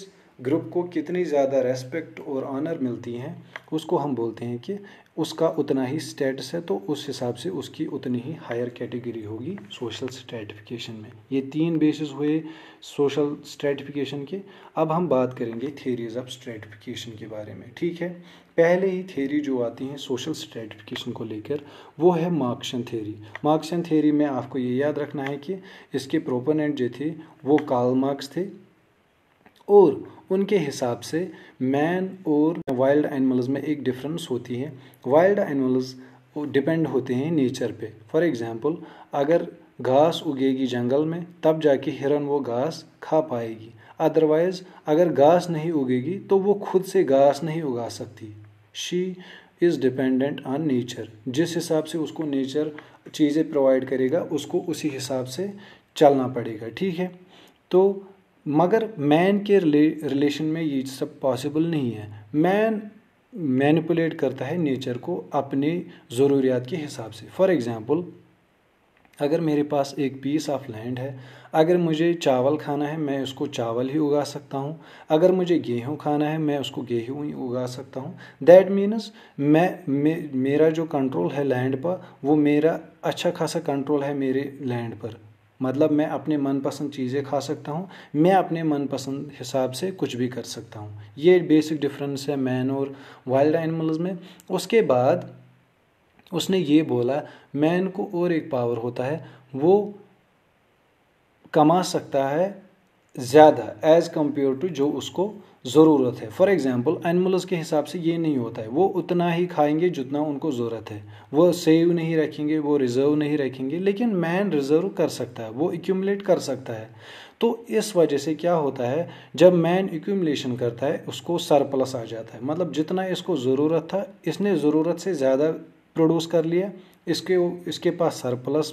ग्रुप को कितनी ज़्यादा रेस्पेक्ट और ऑनर मिलती हैं उसको हम बोलते हैं कि उसका उतना ही स्टेटस है तो उस हिसाब से उसकी उतनी ही हायर कैटेगरी होगी सोशल स्ट्रेटिफिकेशन में ये तीन बेसिस हुए सोशल स्ट्रेटिफिकेशन के अब हम बात करेंगे थेरीज ऑफ स्ट्रेटिफिकेशन के बारे में ठीक है पहले ही थेरी जो आती हैं सोशल स्ट्रेटिफिकेशन को लेकर वो है मार्क्शन थेरी मार्क्शन थेरी में आपको ये याद रखना है कि इसके प्रोपोनेंट जो थे वो कार्ल मार्क्स थे और उनके हिसाब से मैन और वाइल्ड एनिमल्स में एक डिफरेंस होती है वाइल्ड एनिमल्स डिपेंड होते हैं नेचर पे फॉर एग्ज़ाम्पल अगर घास उगेगी जंगल में तब जाके हिरन वो घास खा पाएगी अदरवाइज़ अगर घास नहीं उगेगी तो वो खुद से घास नहीं उगा सकती she is dependent on nature जिस हिसाब से उसको नेचर चीज़ें प्रोवाइड करेगा उसको उसी हिसाब से चलना पड़ेगा ठीक है तो मगर मैन के रिलेशन में ये सब पॉसिबल नहीं है मैन मैनिपुलेट करता है नेचर को अपने ज़रूरियात के हिसाब से फॉर एग्ज़ाम्पल अगर मेरे पास एक पीस ऑफ लैंड है अगर मुझे चावल खाना है मैं उसको चावल ही उगा सकता हूँ अगर मुझे गेहूँ खाना है मैं उसको गेहूँ ही उगा सकता हूँ दैट मीन्स मैं मे, मेरा जो कंट्रोल है लैंड पर वो मेरा अच्छा खासा कंट्रोल है मेरे लैंड पर मतलब मैं अपने मनपसंद चीज़ें खा सकता हूँ मैं अपने मनपसंद हिसाब से कुछ भी कर सकता हूँ ये बेसिक डिफरेंस है मैन और वाइल्ड एनिमल्स में उसके बाद उसने ये बोला मैन को और एक पावर होता है वो कमा सकता है ज़्यादा एज़ कम्पेयर टू जो उसको ज़रूरत है फॉर एग्ज़ाम्पल एनिमल्स के हिसाब से ये नहीं होता है वो उतना ही खाएंगे जितना उनको ज़रूरत है वो सेव नहीं रखेंगे वो रिज़र्व नहीं रखेंगे लेकिन मैन रिज़र्व कर सकता है वो एक्यूमलेट कर सकता है तो इस वजह से क्या होता है जब मैन एक्यूमलेशन करता है उसको सरप्लस आ जाता है मतलब जितना इसको ज़रूरत था इसने ज़रूरत से ज़्यादा प्रोड्यूस कर लिया इसके इसके पास सरप्लस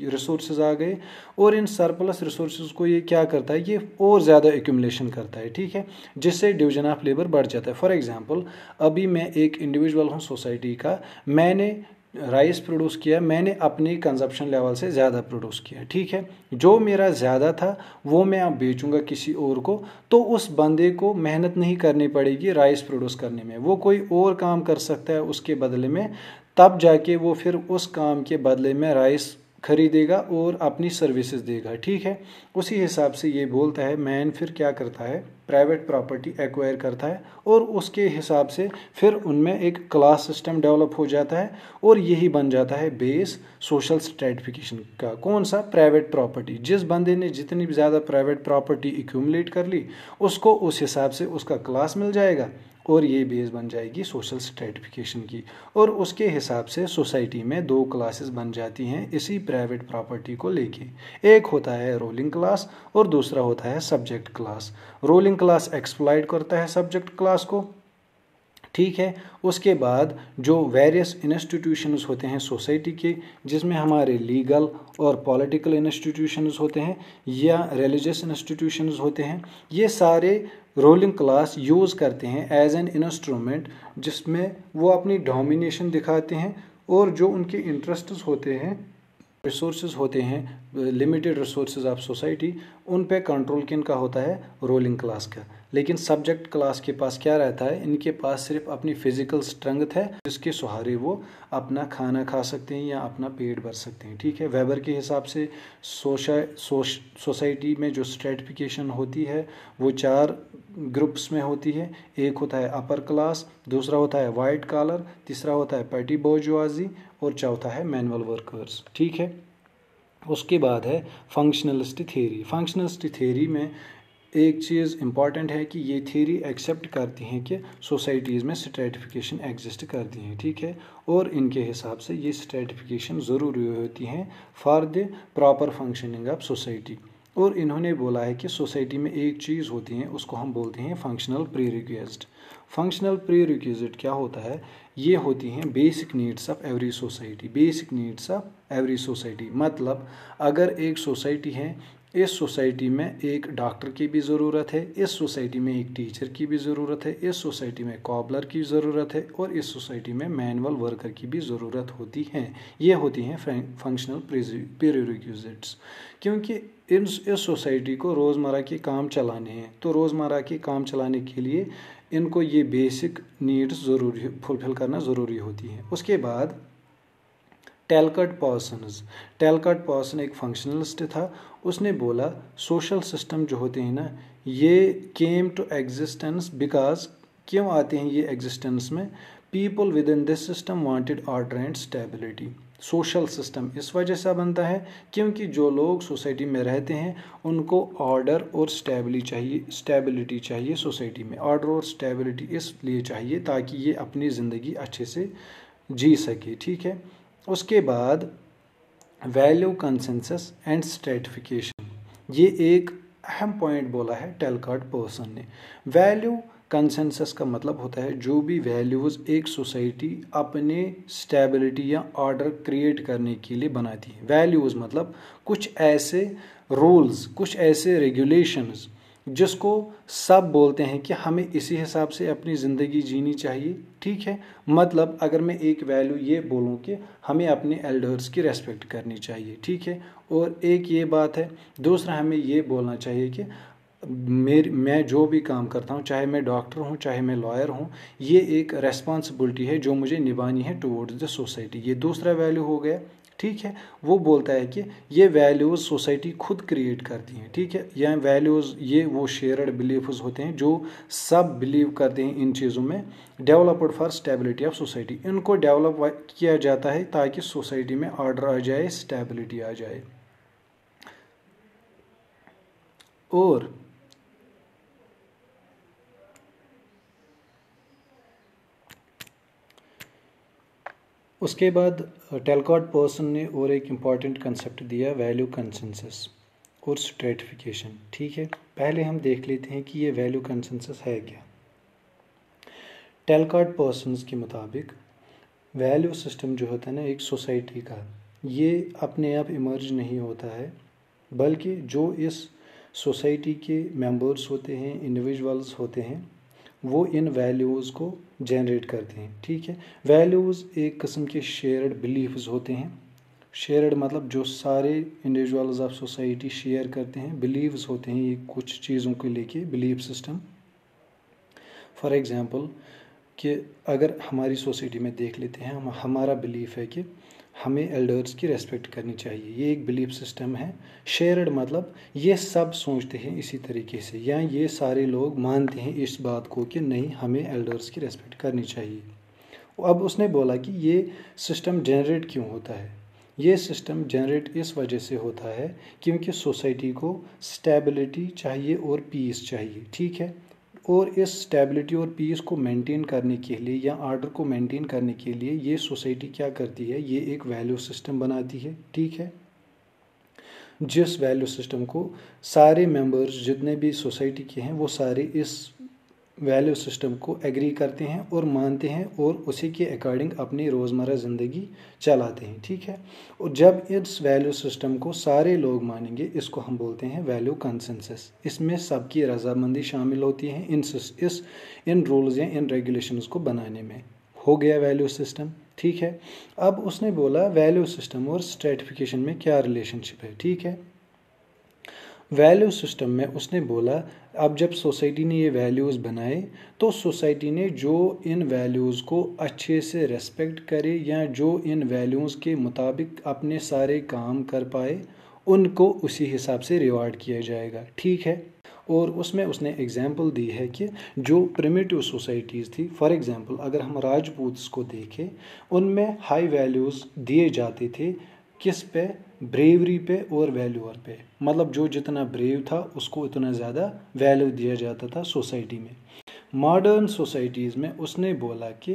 रिसोर्सेज आ गए और इन सरप्लस रिसोर्सेज को ये क्या करता है ये और ज़्यादा एक्यूमलेशन करता है ठीक है जिससे डिवीजन ऑफ लेबर बढ़ जाता है फॉर एग्जांपल अभी मैं एक इंडिविजुअल हूँ सोसाइटी का मैंने राइस प्रोड्यूस किया मैंने अपने कंजप्शन लेवल से ज़्यादा प्रोड्यूस किया ठीक है जो मेरा ज़्यादा था वो मैं अब बेचूंगा किसी और को तो उस बंदे को मेहनत नहीं करनी पड़ेगी राइस प्रोड्यूस करने में वो कोई और काम कर सकता है उसके बदले में तब जाके वो फिर उस काम के बदले में राइस खरीदेगा और अपनी सर्विसेज देगा ठीक है उसी हिसाब से ये बोलता है मैन फिर क्या करता है प्राइवेट प्रॉपर्टी एक्वायर करता है और उसके हिसाब से फिर उनमें एक क्लास सिस्टम डेवलप हो जाता है और यही बन जाता है बेस सोशल स्ट्रेटिफिकेशन का कौन सा प्राइवेट प्रॉपर्टी जिस बंदे ने जितनी ज़्यादा प्राइवेट प्रॉपर्टी एक्यूमलेट कर ली उसको उस हिसाब से उसका क्लास मिल जाएगा और ये बेस बन जाएगी सोशल स्ट्रेटिफिकेशन की और उसके हिसाब से सोसाइटी में दो क्लासेस बन जाती हैं इसी प्राइवेट प्रॉपर्टी को लेके एक होता है रोलिंग क्लास और दूसरा होता है subject class ruling class exploited करता है सब्जेक्ट क्लास को ठीक है उसके बाद जो वेरियस इंस्टीट्यूशन होते हैं सोसाइटी के जिसमें हमारे लीगल और पॉलिटिकल इंस्टीट्यूशन होते हैं या रिलीजियस इंस्टीट्यूशन होते हैं ये सारे रोलिंग क्लास यूज़ करते हैं एज एन इंस्ट्रूमेंट जिसमें वो अपनी डोमिनेशन दिखाते हैं और जो उनके इंटरेस्ट्स होते हैं रिसोर्स होते हैं लिमिटेड रिसोर्स ऑफ सोसाइटी उन पे कंट्रोल किन का होता है रोलिंग क्लास का लेकिन सब्जेक्ट क्लास के पास क्या रहता है इनके पास सिर्फ अपनी फिजिकल स्ट्रेंथ है जिसके सहारे वो अपना खाना खा सकते हैं या अपना पेट भर सकते हैं ठीक है वेबर के हिसाब से सोशा सोश सोसाइटी में जो स्ट्रेटिफिकेशन होती है वो चार ग्रुप्स में होती है एक होता है अपर क्लास दूसरा होता है वाइट कॉलर तीसरा होता है पैटी बोजवाजी और चौथा है मैनुअल वर्कर्स ठीक है उसके बाद है फंक्शनलिस्ट थेरी फंक्शनलिस्ट थेरी में एक चीज़ इम्पॉर्टेंट है कि ये थीरी एक्सेप्ट करती हैं कि सोसाइटीज़ में स्ट्रेटिफिकेशन एग्जिस्ट करती हैं ठीक है और इनके हिसाब से ये स्ट्रेटिफिकेशन ज़रूरी होती हैं for the proper functioning of society और इन्होंने बोला है कि सोसाइटी में एक चीज़ होती है उसको हम बोलते हैं functional pre request functional pre request क्या होता है ये होती हैं basic needs of every society basic needs of every society मतलब अगर एक सोसाइटी है इस सोसाइटी में एक डॉक्टर की भी ज़रूरत है इस सोसाइटी में एक टीचर की भी ज़रूरत है इस सोसाइटी में कॉबलर की ज़रूरत है और इस सोसाइटी में मैनुअल वर्कर की भी ज़रूरत होती है ये होती हैं फंक्शनल पेरिक्यूजिट्स क्योंकि इन इस सोसाइटी को रोज़मर्रा के काम चलाने हैं तो रोज़मर्रा के काम चलाने के लिए इनको ये बेसिक नीड्स ज़रूरी फुलफ़िल करना ज़रूरी होती है उसके बाद टेलकट पार्सनस टेलकट पर्सन एक फंक्शनलिस्ट था उसने बोला सोशल सिस्टम जो होते हैं ना ये केम टू एग्जिस्टेंस बिकॉज क्यों आते हैं ये एग्जिस्टेंस में people within this system wanted order and stability social system इस वजह से बनता है क्योंकि जो लोग सोसाइटी में रहते हैं उनको ऑर्डर और स्टेबिलिटी चाहिए स्टेबिलिटी चाहिए सोसाइटी में ऑर्डर और स्टेबिलिटी इसलिए चाहिए ताकि ये अपनी ज़िंदगी अच्छे से जी सके ठीक है उसके बाद वैल्यू कंसेंसस एंड स्ट्रेटिफिकेशन ये एक अहम पॉइंट बोला है टेलकार्ड पर्सन ने वैल्यू कंसेंसस का मतलब होता है जो भी वैल्यूज़ एक सोसाइटी अपने स्टेबिलिटी या ऑर्डर क्रिएट करने के लिए बनाती है वैल्यूज़ मतलब कुछ ऐसे रूल्स कुछ ऐसे रेगुलेशंस जिसको सब बोलते हैं कि हमें इसी हिसाब से अपनी ज़िंदगी जीनी चाहिए ठीक है मतलब अगर मैं एक वैल्यू ये बोलूँ कि हमें अपने एल्डर्स की रेस्पेक्ट करनी चाहिए ठीक है और एक ये बात है दूसरा हमें ये बोलना चाहिए कि मेरे मैं जो भी काम करता हूँ चाहे मैं डॉक्टर हूँ चाहे मैं लॉयर हूँ ये एक रेस्पॉन्सिबिलिटी है जो मुझे निभानी है टुवर्ड्स द सोसाइटी ये दूसरा वैल्यू हो गया ठीक है वो बोलता है कि ये वैल्यूज़ सोसाइटी खुद क्रिएट करती हैं ठीक है या वैल्यूज़ ये वो शेयर्ड बिलीफ्स होते हैं जो सब बिलीव करते हैं इन चीज़ों में developed for stability of society इनको डेवलप किया जाता है ताकि सोसाइटी में ऑर्डर आ जाए स्टेबिलिटी आ जाए और उसके बाद टेलकॉट तो पर्सन ने और एक इम्पॉर्टेंट कंसेप्ट दिया वैल्यू कंसेंसस और स्ट्रेटिफिकेशन ठीक है पहले हम देख लेते हैं कि ये वैल्यू कंसेंसस है क्या टेलकॉट पर्सनस के मुताबिक वैल्यू सिस्टम जो होता है ना एक सोसाइटी का ये अपने आप इमर्ज नहीं होता है बल्कि जो इस सोसाइटी के मेंबर्स होते हैं इंडिविजुअल्स होते हैं वो इन वैल्यूज़ को जनरेट करते हैं ठीक है वैल्यूज़ एक किस्म के शेयर्ड बिलीफ्स होते हैं शेयर्ड मतलब जो सारे इंडिविजुअल्स ऑफ सोसाइटी शेयर करते हैं बिलीव्स होते हैं ये कुछ चीज़ों को लेके बिलीव सिस्टम फॉर एग्ज़ाम्पल कि अगर हमारी सोसाइटी में देख लेते हैं हम हमारा बिलीफ है कि हमें एल्डर्स की रेस्पेक्ट करनी चाहिए ये एक बिलीफ सिस्टम है शेयर्ड मतलब ये सब सोचते हैं इसी तरीके से या ये सारे लोग मानते हैं इस बात को कि नहीं हमें एल्डर्स की रेस्पेक्ट करनी चाहिए अब उसने बोला कि ये सिस्टम जनरेट क्यों होता है ये सिस्टम जनरेट इस वजह से होता है क्योंकि सोसाइटी को स्टेबिलिटी चाहिए और पीस चाहिए ठीक है और इस स्टेबिलिटी और पीस को मेंटेन करने के लिए या आर्डर को मेंटेन करने के लिए ये सोसाइटी क्या करती है ये एक वैल्यू सिस्टम बनाती है ठीक है जिस वैल्यू सिस्टम को सारे मेंबर्स जितने भी सोसाइटी के हैं वो सारे इस वैल्यू सिस्टम को एग्री करते हैं और मानते हैं और उसी के अकॉर्डिंग अपनी रोज़मर्रा ज़िंदगी चलाते हैं ठीक है और जब इस वैल्यू सिस्टम को सारे लोग मानेंगे इसको हम बोलते हैं वैल्यू कंसेंसस इसमें सबकी रजामंदी शामिल होती है इन इस इन रूल्स या इन रेगुलेशंस को बनाने में हो गया वैल्यू सिस्टम ठीक है अब उसने बोला वैल्यू सिस्टम और स्ट्रेटिफिकेशन में क्या रिलेशनशिप है ठीक है वैल्यू सिस्टम में उसने बोला अब जब सोसाइटी ने ये वैल्यूज़ बनाए तो सोसाइटी ने जो इन वैल्यूज़ को अच्छे से रेस्पेक्ट करे या जो इन वैल्यूज़ के मुताबिक अपने सारे काम कर पाए उनको उसी हिसाब से रिवार्ड किया जाएगा ठीक है और उसमें उसने एग्जाम्पल दी है कि जो प्रिमेटिव सोसाइटीज़ थी फॉर एग्ज़ाम्पल अगर हम राजपूत को देखें उनमें हाई वैल्यूज़ दिए जाते थे किस पे ब्रेवरी पे और वैल्यूअर पे मतलब जो जितना ब्रेव था उसको उतना ज़्यादा वैल्यू दिया जाता था सोसाइटी में मॉडर्न सोसाइटीज़ में उसने बोला कि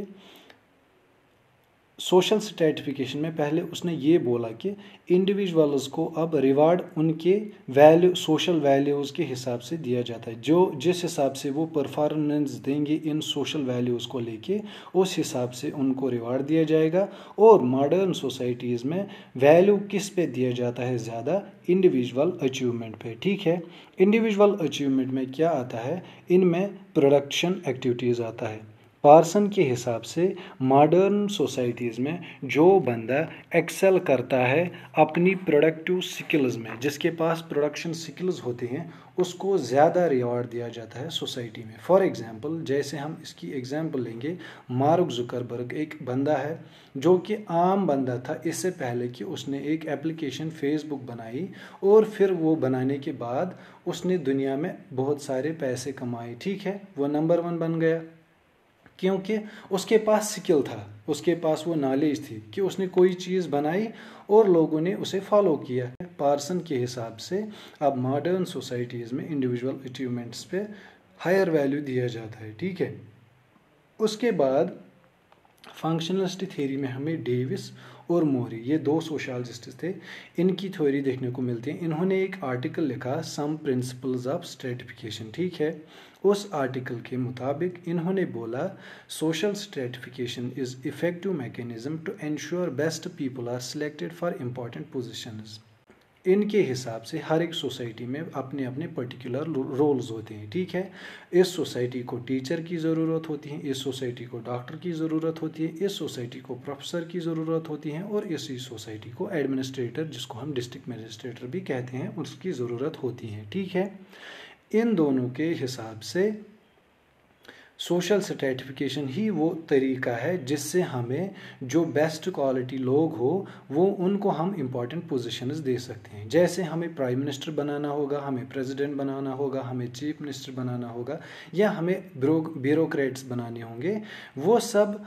सोशल स्टेटिफिकेशन में पहले उसने ये बोला कि इंडिविजुअल्स को अब रिवार्ड उनके वैल्यू सोशल वैल्यूज़ के हिसाब से दिया जाता है जो जिस हिसाब से वो परफॉर्मेंस देंगे इन सोशल वैल्यूज़ को लेके उस हिसाब से उनको रिवार्ड दिया जाएगा और मॉडर्न सोसाइटीज़ में वैल्यू किस पे दिया जाता है ज़्यादा इंडिविजुअल अचीवमेंट पे ठीक है इंडिविजुअल अचीवमेंट में क्या आता है इनमें प्रोडक्शन एक्टिविटीज़ आता है पार्सन के हिसाब से मॉडर्न सोसाइटीज़ में जो बंदा एक्सेल करता है अपनी प्रोडक्टिव स्किल्स में जिसके पास प्रोडक्शन स्किल्स होते हैं उसको ज़्यादा रिवॉर्ड दिया जाता है सोसाइटी में फॉर एग्ज़ाम्पल जैसे हम इसकी एग्ज़ाम्पल लेंगे मार्क जुकरबर्ग एक बंदा है जो कि आम बंदा था इससे पहले कि उसने एक एप्लीकेशन फेसबुक बनाई और फिर वो बनाने के बाद उसने दुनिया में बहुत सारे पैसे कमाए ठीक है वो नंबर वन बन गया क्योंकि उसके पास स्किल था उसके पास वो नॉलेज थी कि उसने कोई चीज़ बनाई और लोगों ने उसे फॉलो किया पार्सन के हिसाब से अब मॉडर्न सोसाइटीज़ में इंडिविजुअल अचीवमेंट्स पे हायर वैल्यू दिया जाता है ठीक है उसके बाद फंक्शनलिस्ट थ्योरी में हमें डेविस और मोरी ये दो सोशलजिस्ट थे इनकी थ्योरी देखने को मिलती है इन्होंने एक आर्टिकल लिखा सम प्रिंसिपल्स ऑफ स्ट्रेटिफिकेशन ठीक है उस आर्टिकल के मुताबिक इन्होंने बोला social stratification is effective mechanism to ensure best people are selected for important positions इनके हिसाब से हर एक सोसाइटी में अपने अपने पर्टिकुलर रोल्स होते हैं ठीक है इस सोसाइटी को टीचर की ज़रूरत होती है इस सोसाइटी को डॉक्टर की ज़रूरत होती है इस सोसाइटी को प्रोफेसर की ज़रूरत होती है और इसी सोसाइटी को एडमिनिस्ट्रेटर जिसको हम डिस्ट्रिक्ट मजिस्ट्रेटर भी कहते हैं उसकी ज़रूरत होती है ठीक है इन दोनों के हिसाब से सोशल सर्टिफिकेशन ही वो तरीका है जिससे हमें जो बेस्ट क्वालिटी लोग हो वो उनको हम इम्पॉर्टेंट पोजिशन दे सकते हैं जैसे हमें प्राइम मिनिस्टर बनाना होगा हमें प्रेसिडेंट बनाना होगा हमें चीफ मिनिस्टर बनाना होगा या हमें ब्यूरोक्रेट्स बनाने होंगे वो सब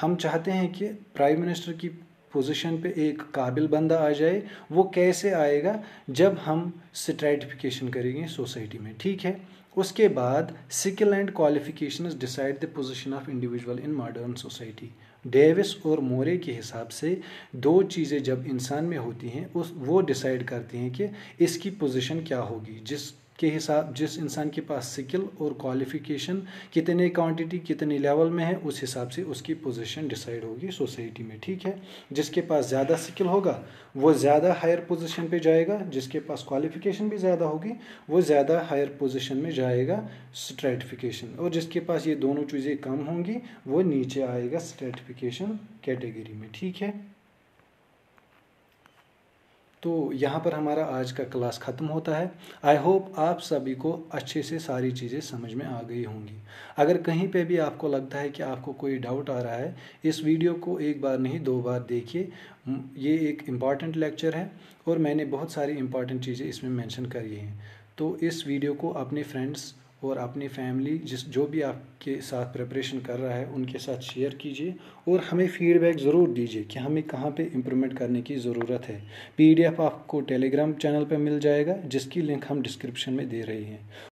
हम चाहते हैं कि प्राइम मिनिस्टर की पोजीशन पे एक काबिल बंदा आ जाए वो कैसे आएगा जब हम स्ट्रेटिफिकेशन करेंगे सोसाइटी में ठीक है उसके बाद skill and qualification decide the position of individual in modern society Davis और मोरे के हिसाब से दो चीज़ें जब इंसान में होती हैं उस वो डिसाइड करती हैं कि इसकी पोजीशन क्या होगी जिस के हिसाब जिस इंसान के पास स्किल और क्वालिफिकेशन कितने क्वांटिटी कितने लेवल में है उस हिसाब से उसकी पोजीशन डिसाइड होगी सोसाइटी में ठीक है जिसके पास ज़्यादा स्किल होगा वो ज़्यादा हायर पोजीशन पे जाएगा जिसके पास क्वालिफिकेशन भी ज़्यादा होगी वो ज़्यादा हायर पोजीशन में जाएगा स्ट्रेटिफिकेशन और जिसके पास ये दोनों चीज़ें कम होंगी वो नीचे आएगा स्ट्रेटिफिकेशन कैटेगरी में ठीक है तो यहाँ पर हमारा आज का क्लास ख़त्म होता है आई होप आप सभी को अच्छे से सारी चीज़ें समझ में आ गई होंगी अगर कहीं पे भी आपको लगता है कि आपको कोई डाउट आ रहा है इस वीडियो को एक बार नहीं दो बार देखिए ये एक इम्पॉर्टेंट लेक्चर है और मैंने बहुत सारी इम्पॉर्टेंट चीज़ें इसमें मैंशन करी हैं तो इस वीडियो को अपने फ्रेंड्स और अपनी फैमिली जिस जो भी आपके साथ प्रिपरेशन कर रहा है उनके साथ शेयर कीजिए और हमें फीडबैक ज़रूर दीजिए कि हमें कहाँ पे इम्प्रूवमेंट करने की ज़रूरत है पीडीएफ आपको टेलीग्राम चैनल पे मिल जाएगा जिसकी लिंक हम डिस्क्रिप्शन में दे रहे हैं